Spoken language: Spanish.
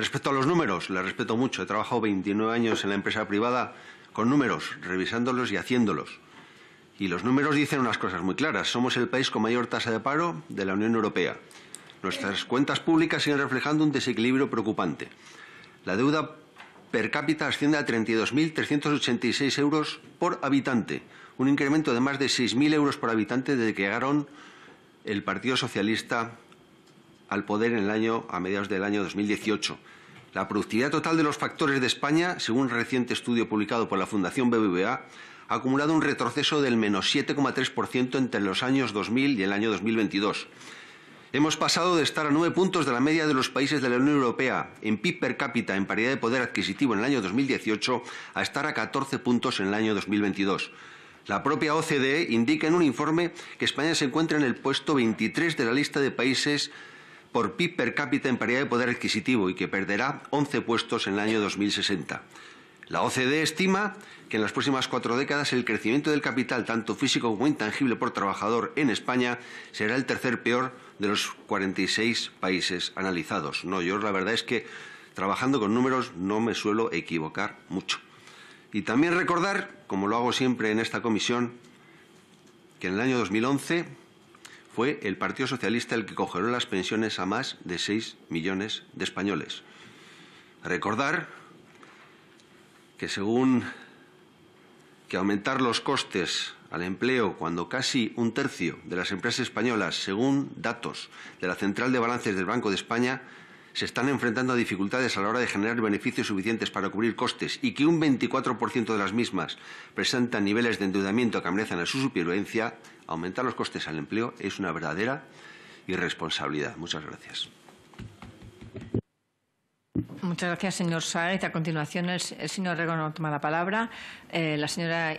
Respecto a los números, la respeto mucho. He trabajado 29 años en la empresa privada con números, revisándolos y haciéndolos. Y los números dicen unas cosas muy claras. Somos el país con mayor tasa de paro de la Unión Europea. Nuestras cuentas públicas siguen reflejando un desequilibrio preocupante. La deuda per cápita asciende a 32.386 euros por habitante, un incremento de más de 6.000 euros por habitante desde que llegaron el Partido Socialista al poder el año, a mediados del año 2018. La productividad total de los factores de España, según un reciente estudio publicado por la Fundación BBVA, ha acumulado un retroceso del menos 7,3% entre los años 2000 y el año 2022. Hemos pasado de estar a nueve puntos de la media de los países de la Unión Europea en PIB per cápita en paridad de poder adquisitivo en el año 2018 a estar a 14 puntos en el año 2022. La propia OCDE indica en un informe que España se encuentra en el puesto 23 de la lista de países por PIB per cápita en paridad de poder adquisitivo y que perderá 11 puestos en el año 2060. La OCDE estima que en las próximas cuatro décadas el crecimiento del capital, tanto físico como intangible por trabajador en España, será el tercer peor de los 46 países analizados. No, yo la verdad es que trabajando con números no me suelo equivocar mucho. Y también recordar, como lo hago siempre en esta comisión, que en el año 2011 fue el Partido Socialista el que cogeró las pensiones a más de seis millones de españoles. Recordar que según que aumentar los costes al empleo cuando casi un tercio de las empresas españolas, según datos de la Central de Balances del Banco de España, se están enfrentando a dificultades a la hora de generar beneficios suficientes para cubrir costes y que un 24% de las mismas presentan niveles de endeudamiento que amenazan a su supervivencia, aumentar los costes al empleo es una verdadera irresponsabilidad. Muchas gracias. Muchas gracias, señor A continuación, el, señor Rego toma la palabra. Eh, la señora